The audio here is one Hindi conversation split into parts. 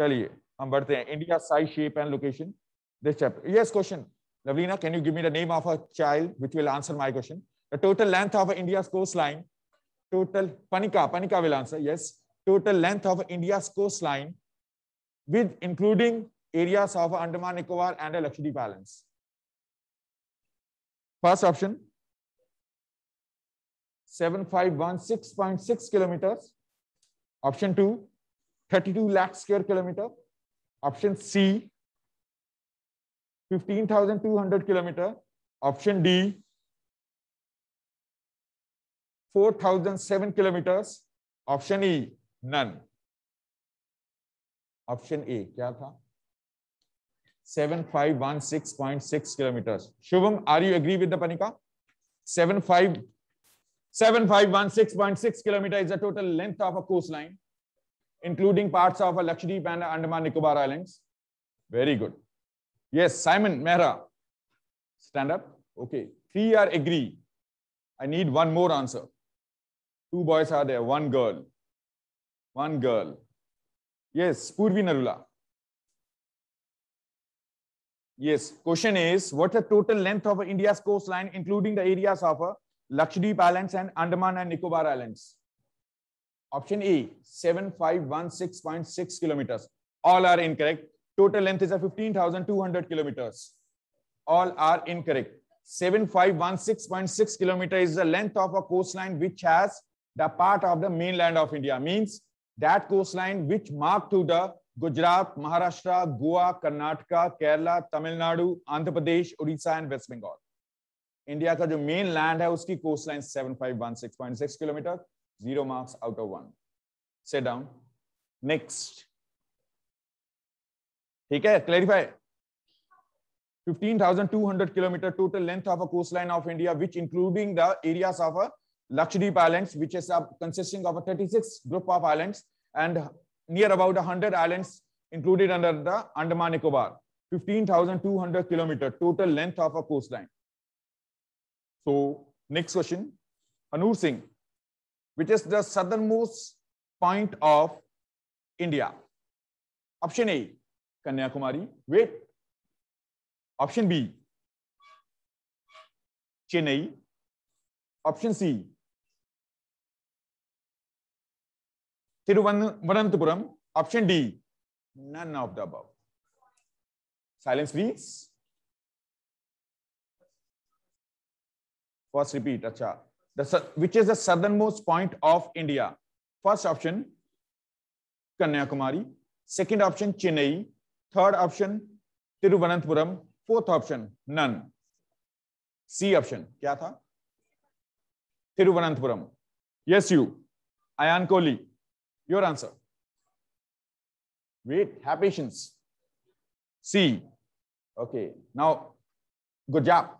चलिए हम बढ़ते हैं India size shape and location this chapter yes question Lovelina can you give me the name of a child which will answer my question the total length of India's coastline total Panika Panika will answer yes total length of India's coastline with including areas of Andaman Nicobar and Lakshadweep islands first option 7516.6 kilometre option 2 32 lakh square kilometer. Option C, 15,200 kilometer. Option D, 4,007 kilometers. Option E, none. Option A, kya tha 7516.6 kilometers. Shubham, are you agree with the Panika? 75 7516.6 km is the total length of a coastline. including parts of Lakshadweep and Andaman Nicobar Islands. Very good. Yes, Simon Mehra. Stand up. Okay. Three are agree. I need one more answer. Two boys are there, one girl. One girl. Yes, Purvi Narula. Yes, question is, what's the total length of India's coastline, including the areas of uh, Lakshadweep Islands and Andaman and Nicobar Islands? Option E, 7516.6 kilometers. All are incorrect. Total length is 15,200 kilometers. All are incorrect. 7516.6 kilometer is the length of a coastline which has the part of the mainland of India. Means that coastline which marked to the Gujarat, Maharashtra, Goa, Karnataka, Kerala, Tamil Nadu, Andhra Pradesh, Odisha and West Bengal. India का जो मेन लैंड है उसकी coastline seven five one six point six kilometre Zero marks out of one. Sit down. Next. Okay, clarify. 15,200 kilometer total length of a coastline of India, which including the areas of a Lakshadweep Islands, which is consisting of a 36 group of islands and near about 100 islands included under the Andaman Nicobar. 15,200 kilometer total length of a coastline. So next question, Anur Singh, which is the southernmost point of India. Option A, Kanyakumari. Wait. Option B, Chennai. Option C, Thiruvananthapuram. Option D, none of the above. Silence, please. First repeat, acha. okay. the, which is the southernmost point of India? First option, Kanyakumari. Second option, Chennai. Third option, Tiruvananthapuram. Fourth option, none. c option kya tha tiruvananthapuram yes you ayan kohli your answer wait have patience c okay now good job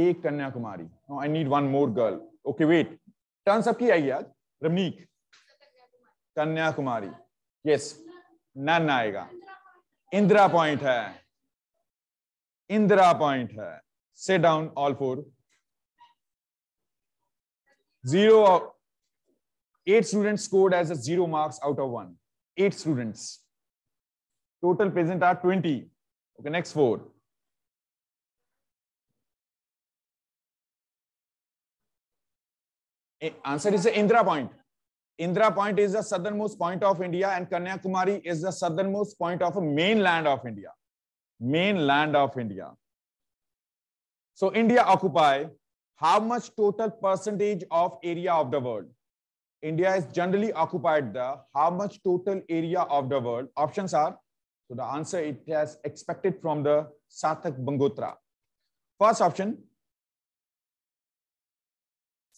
एक Kanyakumari I need one more girl okay wait turn सब की आएगी आज रमनीक कन्याकुमारी यस नन आएगा इंदिरा पॉइंट है इंदिरा पॉइंट है से down all four zero eight students scored as a zero marks out of one eight students total present are twenty okay next four Answer is Indra Point. Indra Point is the southernmost point of India and Kanyakumari is the southernmost point of mainland of India. Mainland of India. So India occupy how much total percentage of area of the world? India is generally occupied the how much total area of the world? Options are, so the answer it has expected from the Sathak Bangotra. First option,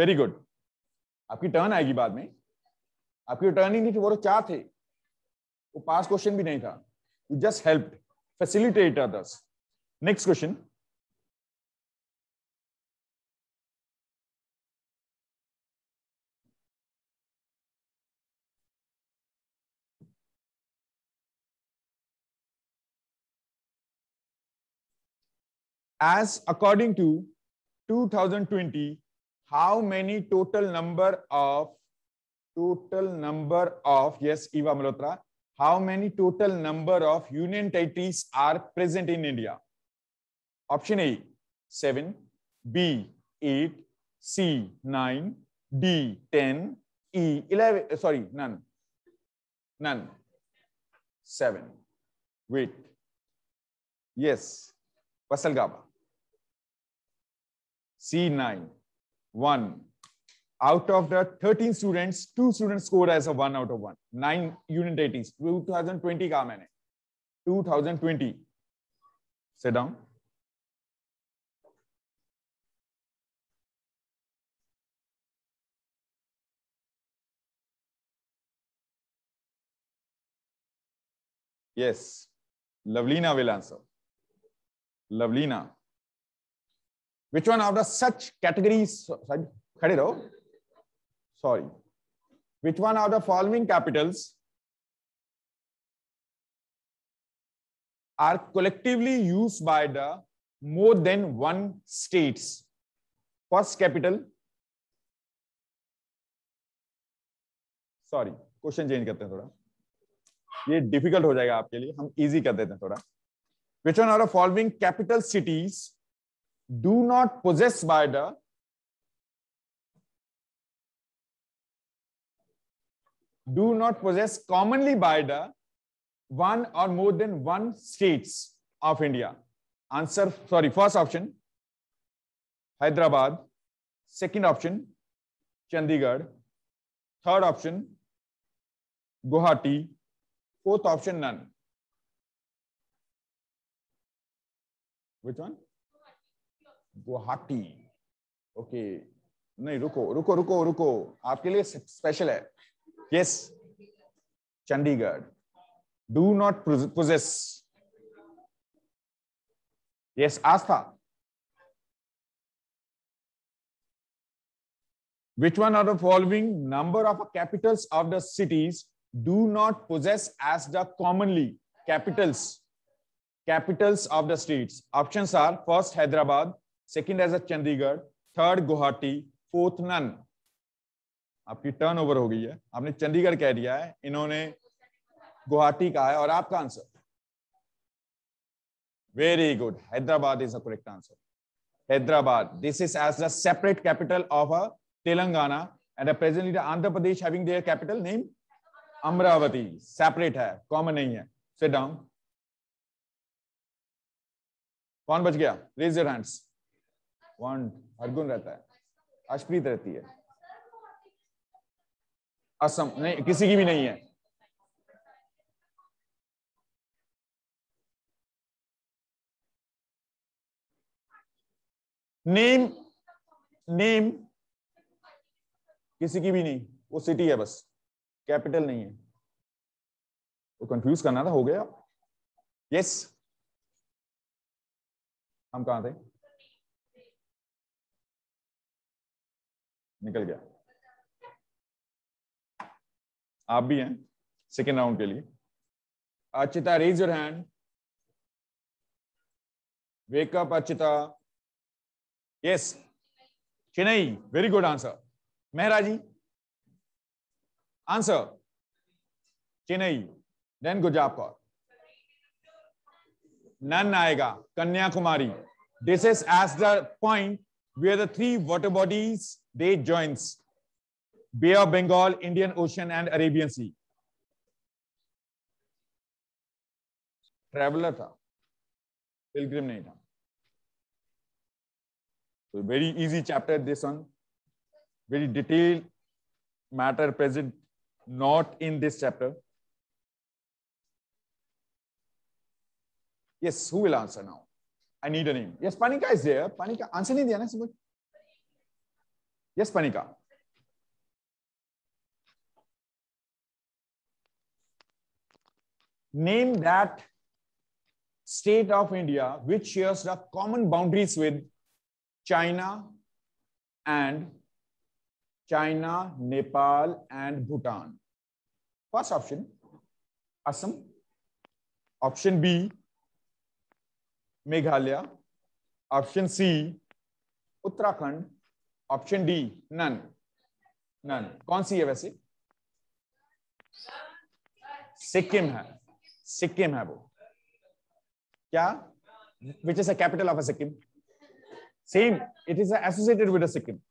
very good आपकी टर्न आएगी बाद में आपकी टर्न ही नहीं थी वो क्या तो थे वो पास क्वेश्चन भी नहीं था you just help facilitate others next question as according to 2020 how many total number of total number of yes Eva Malhotra how many total number of union territories are present in India option A 7 B 8 C 9 D 10 E 11 uh, sorry none none 7 wait yes Pasalgaba C 9 one. Out of the 13 students, two students scored as a one out of one. Nine unit 80s. 2020 ka 2020. Sit down. Yes. Lovelina will answer. Lovelina which one of the such categories, sorry, which one of the following capitals are collectively used by the more than one states? First capital, Sorry. Question change करते हैं थोड़ा ये डिफिकल्ट हो जाएगा आपके लिए हम इजी कर देते हैं थोड़ा which one are following capital cities do not possess by the do not possess commonly by the one or more than one states of India. Answer, sorry, first option, Hyderabad. Second option, Chandigarh. Third option, Guwahati. Fourth option, none. Which one? Guwahati okay नहीं रुको रुको रुको रुको आपके लिए स्पेशल है yes Chandigarh do not possess yes Aastha which one of the following number of capitals of the cities do not possess as the commonly capitals capitals of the states options are first hyderabad second as a Chandigarh third Guwahati fourth none आपकी टर्न ओवर हो गई है आपने चंडीगढ़ कह दिया है इन्होंने गुवाहाटी कहा है और आपका answer very good Hyderabad is a correct answer Hyderabad this is as the separate capital of a Telangana and a presently Andhra Pradesh having their capital name Amaravati separate है कॉमन नहीं है सिट डाउन कौन बच गया रेज योर हैंड्स कौन अर्गुन रहता है अशप्रीत रहती है असम नहीं किसी की भी नहीं है नेम नेम किसी की भी नहीं वो सिटी है बस कैपिटल नहीं है तो कंफ्यूज करना था हो गया यस हम कहा थे निकल गया आप भी हैं सेकेंड राउंड के लिए Achita raise your hand wake up Achita yes Chennai very good answer Mehra ji answer Chennai then Gujarat कौर नन आएगा Kanyakumari this is as the point where the three water bodies, they joins Bay of Bengal, Indian Ocean, and Arabian Sea. Traveler tha, pilgrim nahi tha. So very easy chapter this one, very detailed matter present not in this chapter. Yes, who will answer now? I need a name. Yes, Panika is there. Panika, answer in the answer. Yes, Panika. Name that state of India which shares the common boundaries with China and China, Nepal, and Bhutan. First option, Assam. Option B, Meghalaya option C Uttarakhand option D none none कौन सी है वैसे सिक्किम है सिक्किम है वो क्या which is a capital of a Sikkim same it is associated with a Sikkim